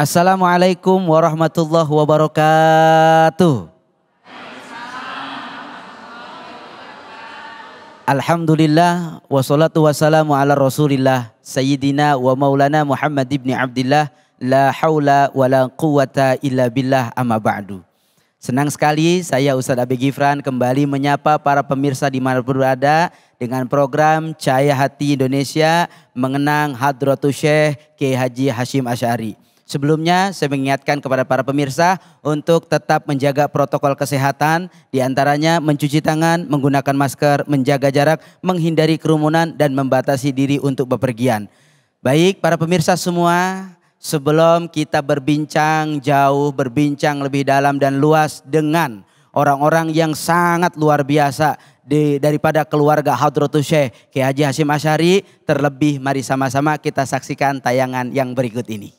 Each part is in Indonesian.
Assalamualaikum warahmatullahi wabarakatuh. Alhamdulillah wassalatu wassalamu ala Rasulillah sayyidina wa maulana Muhammad ibn Abdullah la haula wala quwata illa billah amma ba'du. Senang sekali saya Ustadz Abi Gifran kembali menyapa para pemirsa di mana berada dengan program Cahaya Hati Indonesia mengenang Hadratus Syekh K. Haji Hashim Asy'ari. Sebelumnya saya mengingatkan kepada para pemirsa untuk tetap menjaga protokol kesehatan, diantaranya mencuci tangan, menggunakan masker, menjaga jarak, menghindari kerumunan dan membatasi diri untuk bepergian. Baik para pemirsa semua, sebelum kita berbincang jauh, berbincang lebih dalam dan luas dengan orang-orang yang sangat luar biasa di, daripada keluarga Hadratus Syekh Kiai Haji Hasyim Asyari, terlebih mari sama-sama kita saksikan tayangan yang berikut ini.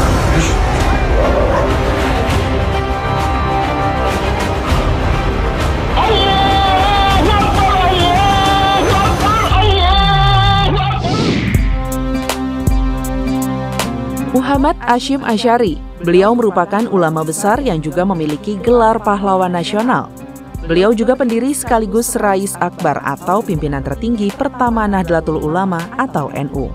Muhammad Ashim Ashari. Beliau merupakan ulama besar yang juga memiliki gelar pahlawan nasional. Beliau juga pendiri sekaligus Rais Akbar atau pimpinan tertinggi pertama Nahdlatul Ulama atau NU.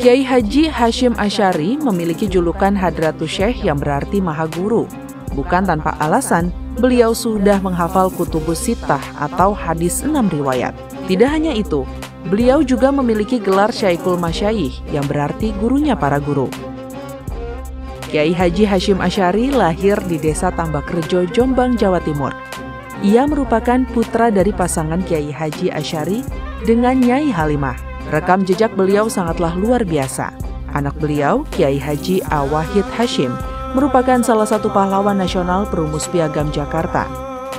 Kiai Haji Hashim Ashari memiliki julukan Hadratus Syekh yang berarti Maha Guru. Bukan tanpa alasan, beliau sudah menghafal Kutubus Sittah atau Hadis enam Riwayat. Tidak hanya itu, beliau juga memiliki gelar syaikhul Masyaih yang berarti gurunya para guru. Kiai Haji Hashim Ashari lahir di Desa Tambakrejo, Jombang, Jawa Timur. Ia merupakan putra dari pasangan Kiai Haji Ashari dengan Nyai Halimah. Rekam jejak beliau sangatlah luar biasa. Anak beliau, Kiai Haji Awahid Hashim, merupakan salah satu pahlawan nasional perumus piagam Jakarta.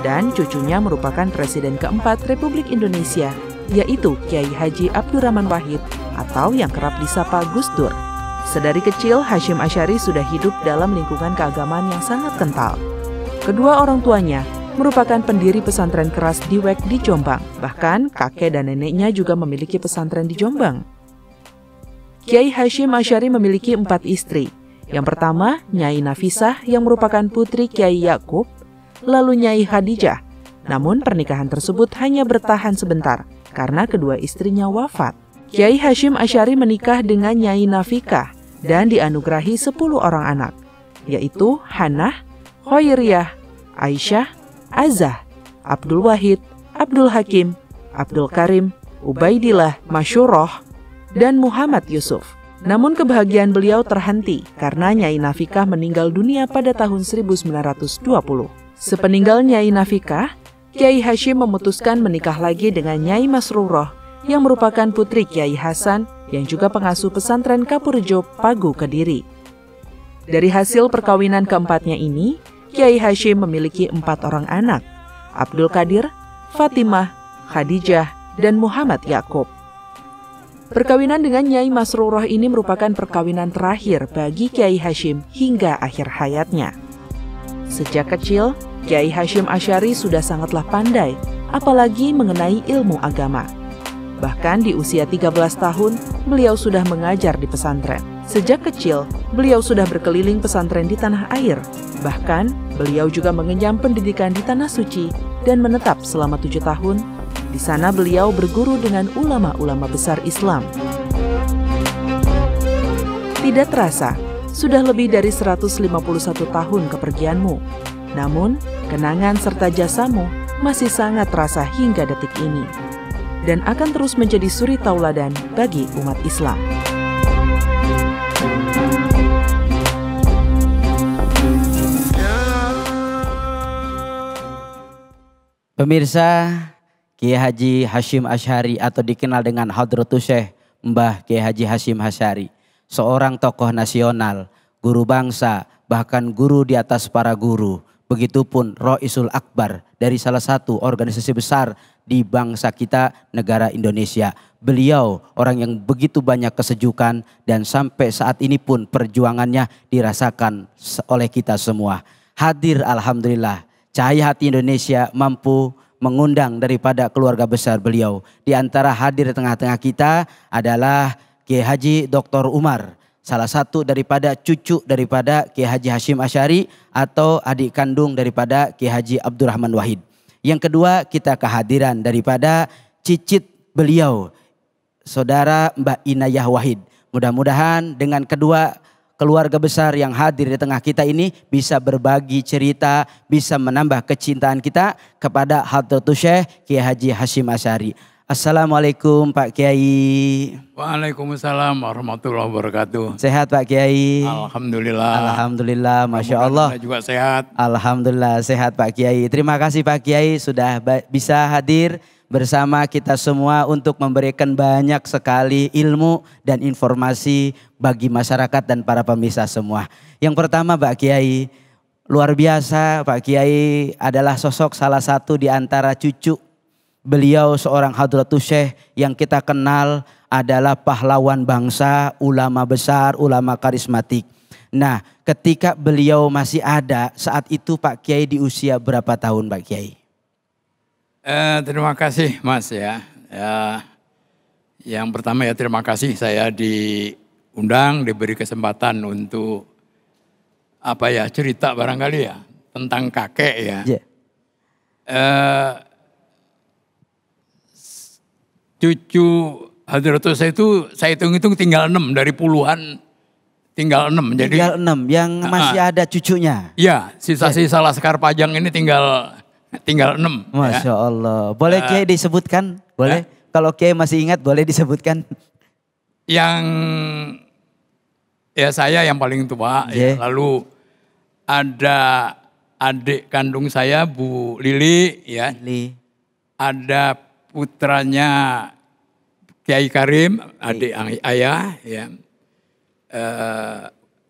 Dan cucunya merupakan Presiden keempat Republik Indonesia, yaitu Kiai Haji Abdurrahman Wahid atau yang kerap disapa Gus Dur. Sedari kecil, Hashim Ashari sudah hidup dalam lingkungan keagamaan yang sangat kental. Kedua orang tuanya merupakan pendiri pesantren keras di Wek di Jombang. Bahkan, kakek dan neneknya juga memiliki pesantren di Jombang. Kiai Hashim Ashari memiliki empat istri. Yang pertama, Nyai Nafisah yang merupakan putri Kiai Yakub, lalu Nyai Hadijah. Namun pernikahan tersebut hanya bertahan sebentar karena kedua istrinya wafat. Kiai Hashim Ashari menikah dengan Nyai Nafikah dan dianugerahi 10 orang anak, yaitu Hanah, Khairiyah, Aisyah, Azah, Abdul Wahid, Abdul Hakim, Abdul Karim, Ubaidillah, Masyuroh, dan Muhammad Yusuf. Namun kebahagiaan beliau terhenti karena Nyai Nafikah meninggal dunia pada tahun 1920. Sepeninggal Nyai Nafikah, Kiai Hashim memutuskan menikah lagi dengan Nyai Masruroh yang merupakan putri Kiai Hasan yang juga pengasuh pesantren Kapurjo Pagu Kediri. Dari hasil perkawinan keempatnya ini, Kiai Hashim memiliki empat orang anak, Abdul Kadir, Fatimah, Khadijah, dan Muhammad Yakub. Perkawinan dengan Nyai Masrurah ini merupakan perkawinan terakhir bagi Kiai Hashim hingga akhir hayatnya. Sejak kecil, Kiai Hashim Asyari sudah sangatlah pandai, apalagi mengenai ilmu agama. Bahkan di usia 13 tahun, beliau sudah mengajar di pesantren. Sejak kecil, beliau sudah berkeliling pesantren di tanah air. Bahkan, beliau juga mengenyam pendidikan di Tanah Suci dan menetap selama tujuh tahun. Di sana beliau berguru dengan ulama-ulama besar Islam. Tidak terasa, sudah lebih dari 151 tahun kepergianmu. Namun, kenangan serta jasamu masih sangat terasa hingga detik ini dan akan terus menjadi suri tauladan bagi umat Islam. Pemirsa, Kiai Haji Hashim Ashari atau dikenal dengan Hadratus Syekh Mbah Kiai Haji Hashim Ashari, seorang tokoh nasional, guru bangsa, bahkan guru di atas para guru, Begitupun Roisul Akbar dari salah satu organisasi besar di bangsa kita negara Indonesia. Beliau orang yang begitu banyak kesejukan dan sampai saat ini pun perjuangannya dirasakan oleh kita semua. Hadir Alhamdulillah cahaya hati Indonesia mampu mengundang daripada keluarga besar beliau. Di antara hadir di tengah-tengah kita adalah Kiai Haji Dr. Umar salah satu daripada cucu daripada Kiai Haji Hashim Asyari atau adik kandung daripada Kiai Haji Abdurrahman Wahid. Yang kedua kita kehadiran daripada cicit beliau, saudara Mbak Inayah Wahid. Mudah-mudahan dengan kedua keluarga besar yang hadir di tengah kita ini bisa berbagi cerita, bisa menambah kecintaan kita kepada Hadratu Syekh Kiai Haji Hashim Asyari. Assalamualaikum Pak Kiai. Waalaikumsalam warahmatullahi wabarakatuh. Sehat Pak Kiai. Alhamdulillah. Alhamdulillah, masya Allah. juga sehat. Alhamdulillah sehat Pak Kiai. Terima kasih Pak Kiai sudah bisa hadir bersama kita semua untuk memberikan banyak sekali ilmu dan informasi bagi masyarakat dan para pemirsa semua. Yang pertama Pak Kiai, luar biasa Pak Kiai adalah sosok salah satu di antara cucu beliau seorang Hadratus Syekh yang kita kenal adalah pahlawan bangsa, ulama besar, ulama karismatik. Nah, ketika beliau masih ada, saat itu Pak Kiai di usia berapa tahun Pak Kiai? Eh, terima kasih Mas ya. ya. Yang pertama ya terima kasih saya diundang, diberi kesempatan untuk apa ya cerita barangkali ya tentang kakek ya. Yeah. Eh, cucu saya itu saya hitung-hitung tinggal enam dari puluhan tinggal enam. Jadi tinggal enam yang ah, ah. masih uh, ada cucunya. ya sisa-sisa laskar pajang ini tinggal tinggal enam. Ya. Masya ya. Allah. Boleh uh, Kiai disebutkan? Boleh. Uh, Kalau Kiai masih ingat boleh disebutkan. Yang ya saya yang paling tua. Yeah. Ya, lalu ada adik kandung saya Bu Lili ya. Lili. Ada putranya Kiai Karim, adik iya. ayah, ya. E,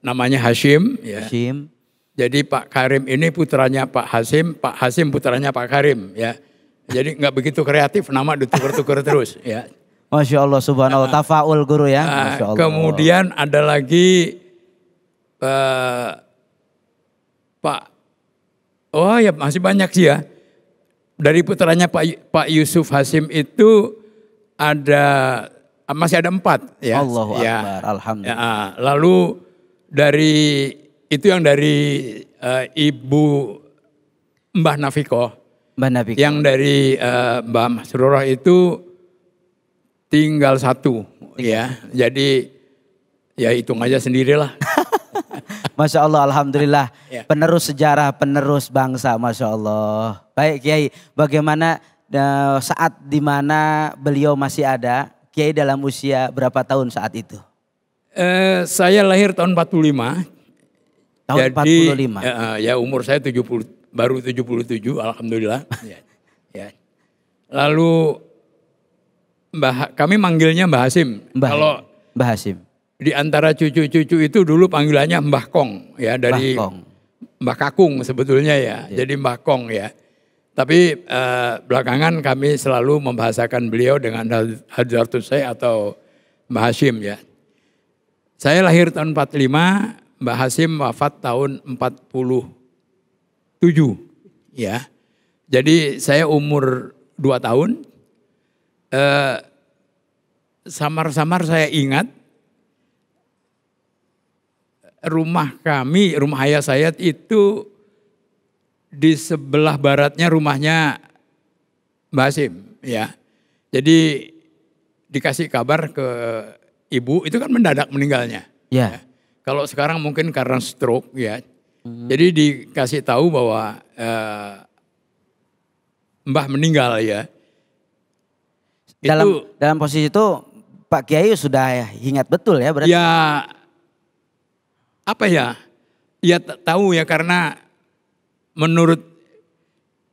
namanya Hashim, ya. Hashim. Jadi Pak Karim ini putranya Pak Hasim, Pak Hasim putranya Pak Karim, ya. Jadi nggak begitu kreatif, nama ditukar-tukar terus, ya. Masya Allah, subhanallah, Wa ah. tafaul guru ya. Ah, Masya Allah. Kemudian ada lagi uh, Pak, oh ya masih banyak sih ya dari putranya Pak Pak Yusuf Hasim itu ada masih ada empat ya. Allahu ya. Alhamdulillah. Ya, lalu dari itu yang dari uh, Ibu Mbah Nafiko. Mbah Nafiko. Yang dari uh, Mbah Masrurah itu tinggal satu tinggal. ya. Jadi ya hitung aja sendirilah. Masya Allah, Alhamdulillah. Ya. Penerus sejarah, penerus bangsa, Masya Allah. Baik Kiai, bagaimana eh, saat dimana beliau masih ada, Kiai dalam usia berapa tahun saat itu? Eh, saya lahir tahun 45. Tahun Jadi, 45? Ya, eh, eh, ya umur saya 70, baru 77, Alhamdulillah. ya. ya. Lalu Mbah, kami manggilnya Mbah Hasim. Mbah, Kalau Mbah Hasim di antara cucu-cucu itu dulu panggilannya Mbah Kong ya dari Mbah, Kong. Mbah Kakung sebetulnya ya. ya. Jadi Mbah Kong ya. Tapi eh, belakangan kami selalu membahasakan beliau dengan Hadratus saya atau Mbah Hashim ya. Saya lahir tahun 45, Mbah Hashim wafat tahun 47 ya. Jadi saya umur 2 tahun. Eh, samar-samar saya ingat rumah kami, rumah ayah saya itu di sebelah baratnya rumahnya Mbak Asim, ya. Jadi dikasih kabar ke ibu itu kan mendadak meninggalnya. Yeah. Ya. Kalau sekarang mungkin karena stroke ya. hmm Jadi dikasih tahu bahwa eh, Mbah meninggal ya. Dalam itu, dalam posisi itu Pak Kiai sudah ingat betul ya berarti. Ya apa ya? Ya tahu ya karena menurut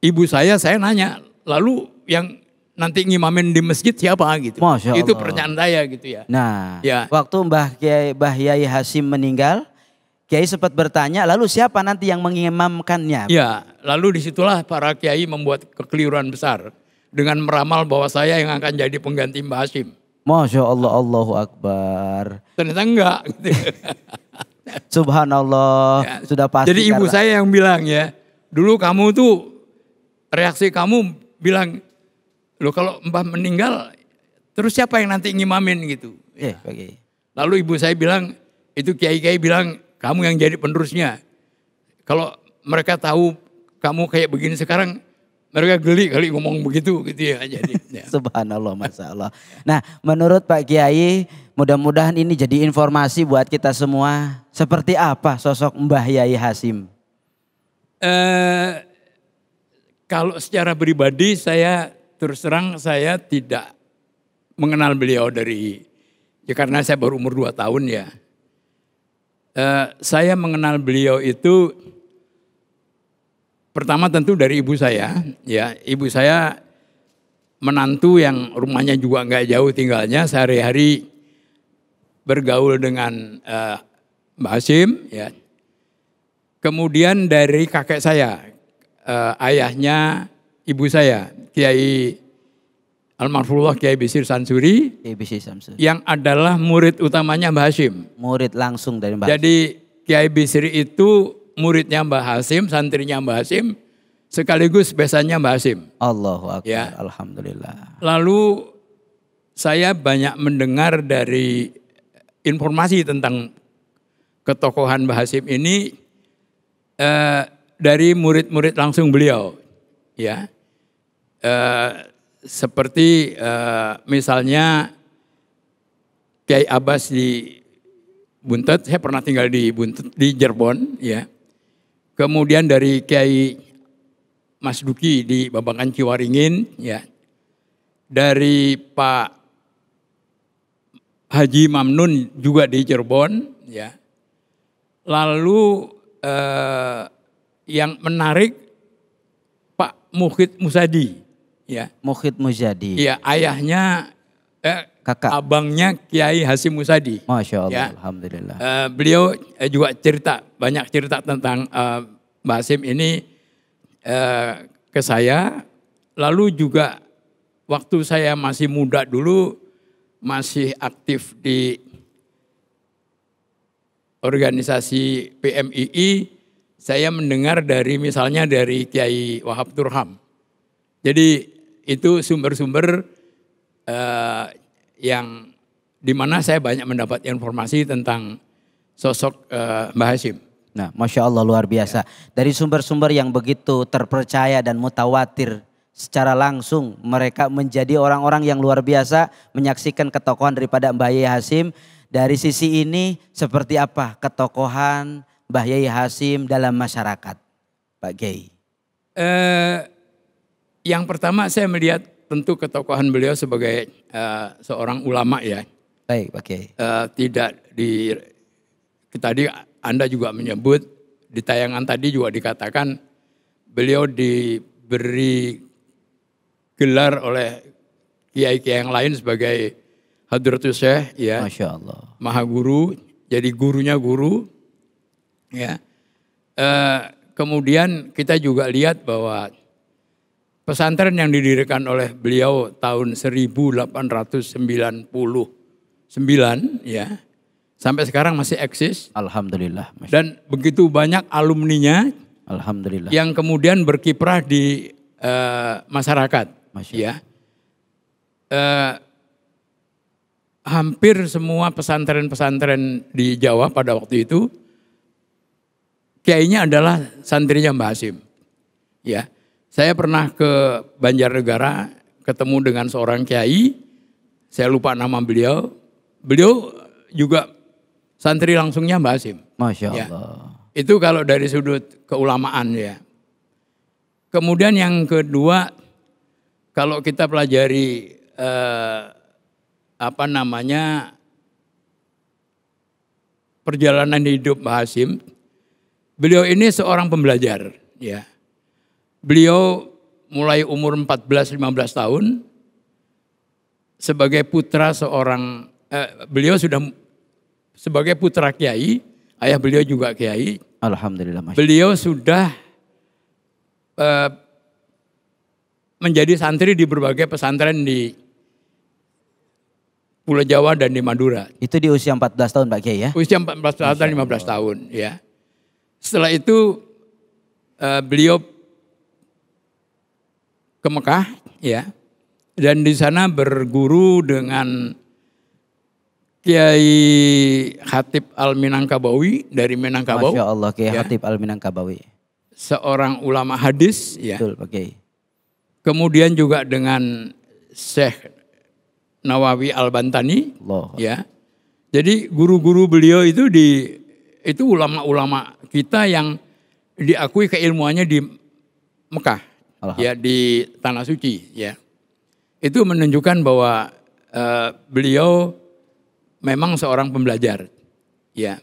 ibu saya saya nanya, lalu yang nanti ngimamin di masjid siapa gitu. Masya Allah. Itu pernyataan saya gitu ya. Nah, ya. waktu Mbah Kiai Mbah Yai Hasim meninggal, Kiai sempat bertanya, lalu siapa nanti yang mengimamkannya? Ya, lalu disitulah para kiai membuat kekeliruan besar dengan meramal bahwa saya yang akan jadi pengganti Mbah Hasim. Masya Allah, Allahu Akbar. Ternyata enggak. Gitu. Subhanallah, ya. sudah pasti. Jadi ibu karena... saya yang bilang ya, dulu kamu tuh reaksi kamu bilang, lo kalau mbah meninggal, terus siapa yang nanti ngimamin gitu. Ya. Eh, okay. Lalu ibu saya bilang, itu kiai-kiai bilang, kamu yang jadi penerusnya. Kalau mereka tahu kamu kayak begini sekarang, mereka geli kali ngomong begitu gitu ya. Jadi, ya. Subhanallah, masya Nah, menurut Pak Kiai, mudah-mudahan ini jadi informasi buat kita semua. Seperti apa sosok Mbah Yai Hasim? Eh, kalau secara pribadi saya terus terang saya tidak mengenal beliau dari ya karena saya baru umur dua tahun ya. Eh, saya mengenal beliau itu Pertama tentu dari ibu saya, ya ibu saya menantu yang rumahnya juga nggak jauh tinggalnya sehari-hari bergaul dengan uh, Mbak Hasim, ya. Kemudian dari kakek saya, uh, ayahnya ibu saya, Kiai Almarhumullah Kiai Bisir Sansuri, Kiai Bisir Sansuri, yang adalah murid utamanya Mbak Hashim. Murid langsung dari Mbak. Jadi Kiai Bisir itu muridnya Mbah Hasim, santrinya Mbah Hasim, sekaligus besannya Mbah Hasim. Allahu Akbar, ya. Alhamdulillah. Lalu saya banyak mendengar dari informasi tentang ketokohan Mbah Hasim ini eh, dari murid-murid langsung beliau. ya eh, Seperti eh, misalnya Kiai Abbas di Buntet, saya pernah tinggal di Buntet, di Jerbon, ya. Kemudian dari Kiai Mas Duki di Babakan Ciwaringin, ya. Dari Pak Haji Mamnun juga di Cirebon, ya. Lalu eh, yang menarik Pak Muhid Musadi, ya. Muhid Musadi. Ya, ayahnya eh, kakak abangnya Kiai Hasim Musadi. Masya Allah, ya. alhamdulillah. Uh, beliau eh, juga cerita banyak cerita tentang uh, Mbak Hasim ini uh, ke saya. Lalu juga waktu saya masih muda dulu masih aktif di organisasi PMII, saya mendengar dari misalnya dari Kiai Wahab Turham. Jadi itu sumber-sumber uh, yang di mana saya banyak mendapat informasi tentang sosok uh, Mbah Hashim. Nah, masya Allah luar biasa. Ya. Dari sumber-sumber yang begitu terpercaya dan mutawatir secara langsung, mereka menjadi orang-orang yang luar biasa menyaksikan ketokohan daripada Mbah Yai Hasim. Dari sisi ini seperti apa ketokohan Mbah Yai Hasim dalam masyarakat, Pak Gai? Eh, yang pertama saya melihat tentu ketokohan beliau sebagai uh, seorang ulama ya. Baik, oke. Okay. Uh, tidak di tadi Anda juga menyebut di tayangan tadi juga dikatakan beliau diberi gelar oleh kiai-kiai yang lain sebagai Hadratus Syekh ya. Masya Allah. Maha guru, jadi gurunya guru ya. Uh, kemudian kita juga lihat bahwa Pesantren yang didirikan oleh beliau tahun 1899 ya. Sampai sekarang masih eksis. Alhamdulillah. Dan begitu banyak alumninya. Alhamdulillah. Yang kemudian berkiprah di uh, masyarakat. Masya. Ya. Uh, hampir semua pesantren-pesantren di Jawa pada waktu itu kiainya adalah santrinya Mbak Asim. Ya. Saya pernah ke Banjarnegara ketemu dengan seorang kiai, saya lupa nama beliau. Beliau juga santri langsungnya Mbak Asim. Masya ya. Allah. Ya. Itu kalau dari sudut keulamaan ya. Kemudian yang kedua, kalau kita pelajari eh, apa namanya perjalanan hidup Mbak Hasim, beliau ini seorang pembelajar, ya Beliau mulai umur 14-15 tahun sebagai putra seorang eh, beliau sudah sebagai putra kiai, ayah beliau juga kiai. Alhamdulillah. Masyarakat. Beliau sudah eh, menjadi santri di berbagai pesantren di Pulau Jawa dan di Madura. Itu di usia 14 tahun Pak Kiai ya? Usia 14 tahun, 15 tahun ya. Setelah itu eh, beliau ke Mekah ya dan di sana berguru dengan Kiai Hatib Al Minangkabawi dari Minangkabau. Masya Allah Kiai ya. Hatib Al Minangkabawi. Seorang ulama hadis ya. Betul oke. Kemudian juga dengan Syekh Nawawi Al Bantani Allah. ya. Jadi guru-guru beliau itu di itu ulama-ulama kita yang diakui keilmuannya di Mekah ya di tanah suci ya itu menunjukkan bahwa uh, beliau memang seorang pembelajar ya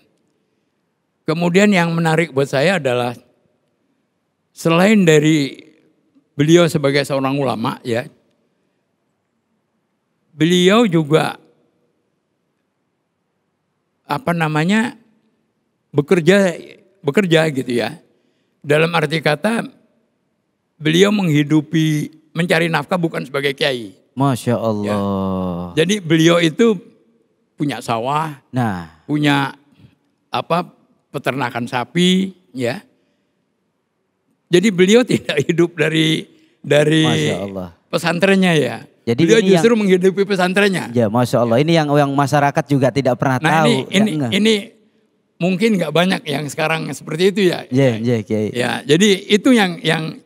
kemudian yang menarik buat saya adalah selain dari beliau sebagai seorang ulama ya beliau juga apa namanya bekerja bekerja gitu ya dalam arti kata beliau menghidupi mencari nafkah bukan sebagai kiai. Masya ya. Allah. Ya. Jadi beliau itu punya sawah, nah, punya apa peternakan sapi, ya. Jadi beliau tidak hidup dari dari pesantrennya ya. Jadi beliau justru yang, menghidupi pesantrennya. Ya, masya Allah. Ini yang yang masyarakat juga tidak pernah nah, tahu. Ini ini, ini mungkin nggak banyak yang sekarang seperti itu ya. ya, ya. ya, ya. ya jadi itu yang yang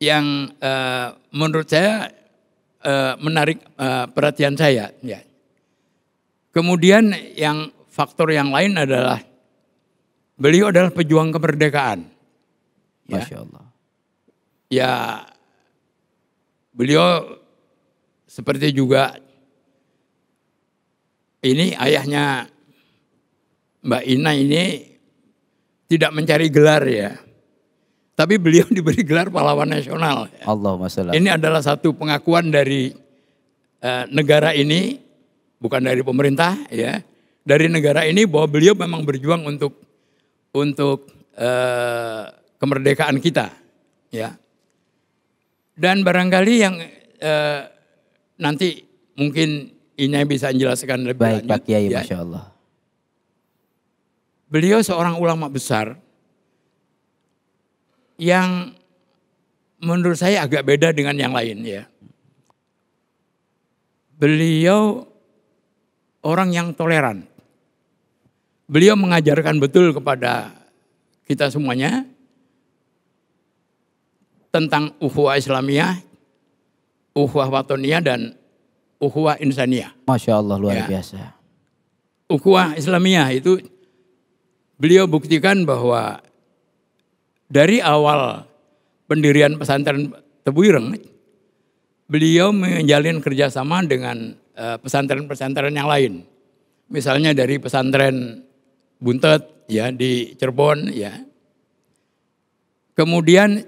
yang uh, menurut saya uh, menarik uh, perhatian saya. Ya. Kemudian yang faktor yang lain adalah beliau adalah pejuang kemerdekaan. Ya. Masya Allah. Ya beliau seperti juga ini ayahnya Mbak Ina ini tidak mencari gelar ya. Tapi beliau diberi gelar pahlawan nasional. Allahumma masalah. Ini adalah satu pengakuan dari uh, negara ini, bukan dari pemerintah ya, dari negara ini bahwa beliau memang berjuang untuk untuk uh, kemerdekaan kita, ya. Dan barangkali yang uh, nanti mungkin ini bisa menjelaskan lebih Baik, lanjut. Baik Pak Kiai, ya. Masya Allah. Beliau seorang ulama besar, yang menurut saya agak beda dengan yang lain ya. Beliau orang yang toleran. Beliau mengajarkan betul kepada kita semuanya tentang uhuah Islamiyah, uhuah Watoniyah dan uhuah Insaniyah. Masya Allah luar ya. biasa. Uhuah Islamiyah itu beliau buktikan bahwa dari awal pendirian pesantren Tebuireng, beliau menjalin kerjasama dengan eh, pesantren-pesantren yang lain. Misalnya dari pesantren Buntet ya di Cirebon ya. Kemudian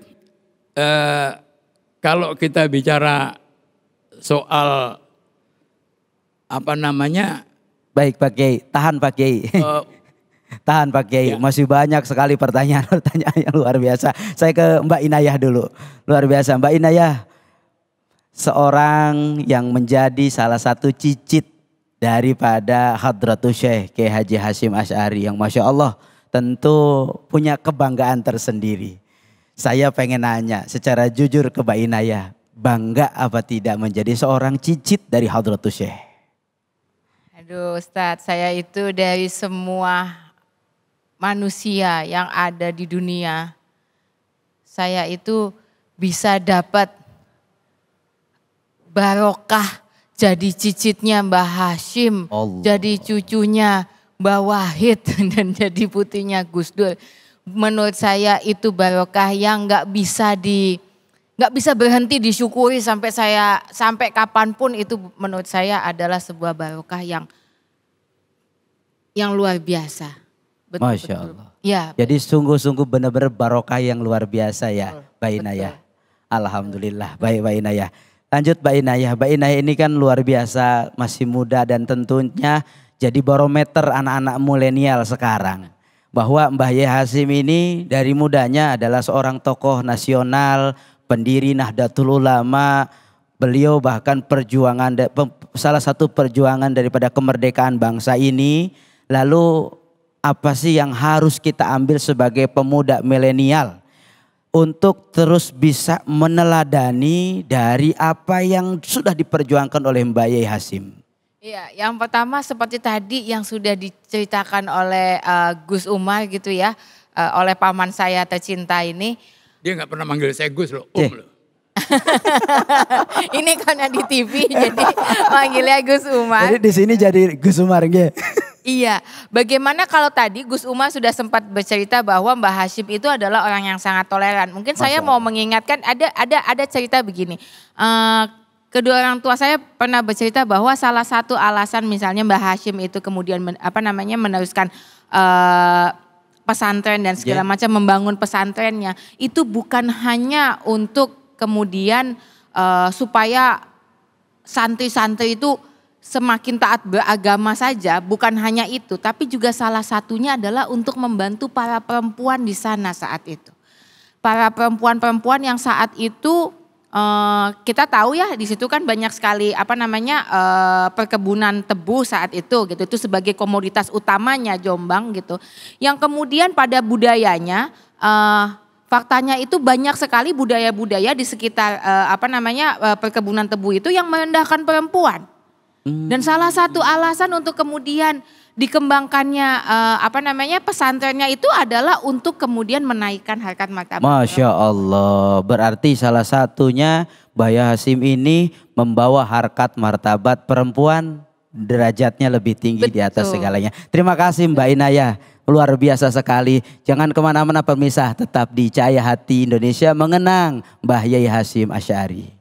eh, kalau kita bicara soal apa namanya? Baik Pak tahan Pak Eh, Tahan Pak Kiai, ya. masih banyak sekali pertanyaan-pertanyaan yang luar biasa. Saya ke Mbak Inayah dulu. Luar biasa, Mbak Inayah seorang yang menjadi salah satu cicit daripada Hadratu Syekh K. Haji Hashim Ash'ari yang Masya Allah tentu punya kebanggaan tersendiri. Saya pengen nanya secara jujur ke Mbak Inayah, bangga apa tidak menjadi seorang cicit dari Hadratu Syekh? Aduh Ustadz, saya itu dari semua manusia yang ada di dunia, saya itu bisa dapat barokah jadi cicitnya Mbah Hashim, Allah. jadi cucunya Mbah Wahid dan jadi putrinya Gus Dur. Menurut saya itu barokah yang nggak bisa di nggak bisa berhenti disyukuri sampai saya sampai kapanpun itu menurut saya adalah sebuah barokah yang yang luar biasa. Betul, Masya betul. Allah. Ya, Jadi sungguh-sungguh benar-benar barokah yang luar biasa ya Mbak Inaya. Alhamdulillah baik Mbak Inaya. Lanjut Mbak Inaya. Mbak Inaya ini kan luar biasa masih muda dan tentunya jadi barometer anak-anak milenial sekarang. Bahwa Mbah Ye Hasim ini dari mudanya adalah seorang tokoh nasional, pendiri Nahdlatul Ulama, beliau bahkan perjuangan salah satu perjuangan daripada kemerdekaan bangsa ini lalu apa sih yang harus kita ambil sebagai pemuda milenial untuk terus bisa meneladani dari apa yang sudah diperjuangkan oleh Mbak Yai Hasim? Iya, yang pertama seperti tadi yang sudah diceritakan oleh uh, Gus Umar gitu ya, uh, oleh paman saya tercinta ini. Dia nggak pernah manggil saya Gus loh, Om loh. ini karena di TV jadi manggilnya Gus Umar. Jadi di sini jadi Gus Umar gitu. Iya, bagaimana kalau tadi Gus Uma sudah sempat bercerita bahwa Mbak Hashim itu adalah orang yang sangat toleran. Mungkin Masa. saya mau mengingatkan ada ada ada cerita begini. Uh, kedua orang tua saya pernah bercerita bahwa salah satu alasan misalnya Mbak Hashim itu kemudian men, apa namanya meneruskan uh, pesantren dan segala yeah. macam membangun pesantrennya itu bukan hanya untuk kemudian uh, supaya santri-santri itu semakin taat beragama saja, bukan hanya itu, tapi juga salah satunya adalah untuk membantu para perempuan di sana saat itu. Para perempuan-perempuan yang saat itu eh, kita tahu ya di situ kan banyak sekali apa namanya eh, perkebunan tebu saat itu gitu. Itu sebagai komoditas utamanya Jombang gitu. Yang kemudian pada budayanya eh, faktanya itu banyak sekali budaya-budaya di sekitar apa namanya perkebunan tebu itu yang merendahkan perempuan Hmm. Dan salah satu alasan untuk kemudian dikembangkannya uh, apa namanya pesantrennya itu adalah untuk kemudian menaikkan harkat martabat. Masya Allah, berarti salah satunya Baya Hasim ini membawa harkat martabat perempuan derajatnya lebih tinggi Betul. di atas segalanya. Terima kasih Mbak Inaya, luar biasa sekali. Jangan kemana-mana pemisah, tetap di Cahaya Hati Indonesia mengenang Mbah Yai Hasim Asyari.